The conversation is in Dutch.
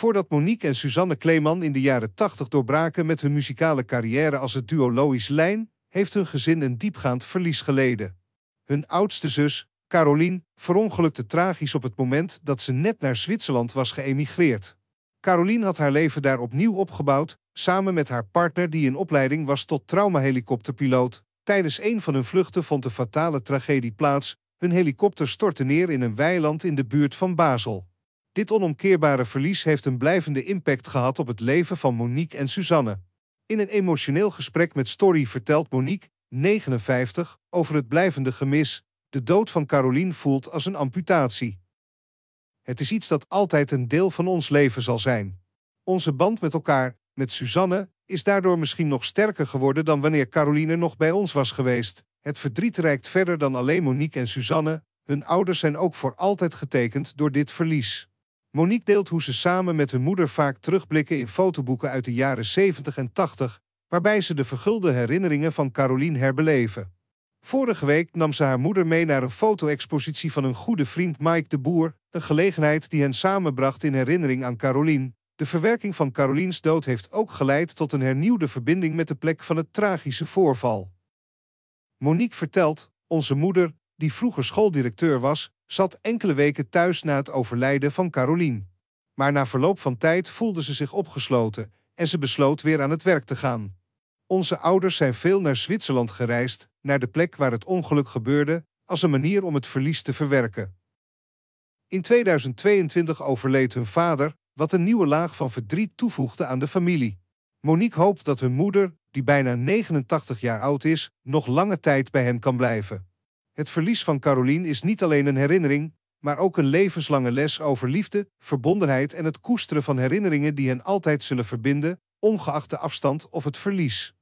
Voordat Monique en Suzanne Kleeman in de jaren 80 doorbraken met hun muzikale carrière als het duo Lois Lijn, heeft hun gezin een diepgaand verlies geleden. Hun oudste zus, Caroline, verongelukte tragisch op het moment dat ze net naar Zwitserland was geëmigreerd. Caroline had haar leven daar opnieuw opgebouwd, samen met haar partner die in opleiding was tot traumahelikopterpiloot. Tijdens een van hun vluchten vond de fatale tragedie plaats. Hun helikopter stortte neer in een weiland in de buurt van Basel. Dit onomkeerbare verlies heeft een blijvende impact gehad op het leven van Monique en Suzanne. In een emotioneel gesprek met Story vertelt Monique, 59, over het blijvende gemis. De dood van Caroline voelt als een amputatie. Het is iets dat altijd een deel van ons leven zal zijn. Onze band met elkaar, met Suzanne, is daardoor misschien nog sterker geworden dan wanneer Caroline nog bij ons was geweest. Het verdriet reikt verder dan alleen Monique en Suzanne, hun ouders zijn ook voor altijd getekend door dit verlies. Monique deelt hoe ze samen met hun moeder vaak terugblikken in fotoboeken uit de jaren 70 en 80, waarbij ze de vergulde herinneringen van Caroline herbeleven. Vorige week nam ze haar moeder mee naar een foto-expositie van hun goede vriend Mike de Boer, een gelegenheid die hen samenbracht in herinnering aan Caroline. De verwerking van Caroliens dood heeft ook geleid tot een hernieuwde verbinding met de plek van het tragische voorval. Monique vertelt, onze moeder, die vroeger schooldirecteur was, zat enkele weken thuis na het overlijden van Caroline. Maar na verloop van tijd voelde ze zich opgesloten en ze besloot weer aan het werk te gaan. Onze ouders zijn veel naar Zwitserland gereisd, naar de plek waar het ongeluk gebeurde, als een manier om het verlies te verwerken. In 2022 overleed hun vader, wat een nieuwe laag van verdriet toevoegde aan de familie. Monique hoopt dat hun moeder, die bijna 89 jaar oud is, nog lange tijd bij hen kan blijven. Het verlies van Caroline is niet alleen een herinnering, maar ook een levenslange les over liefde, verbondenheid en het koesteren van herinneringen die hen altijd zullen verbinden, ongeacht de afstand of het verlies.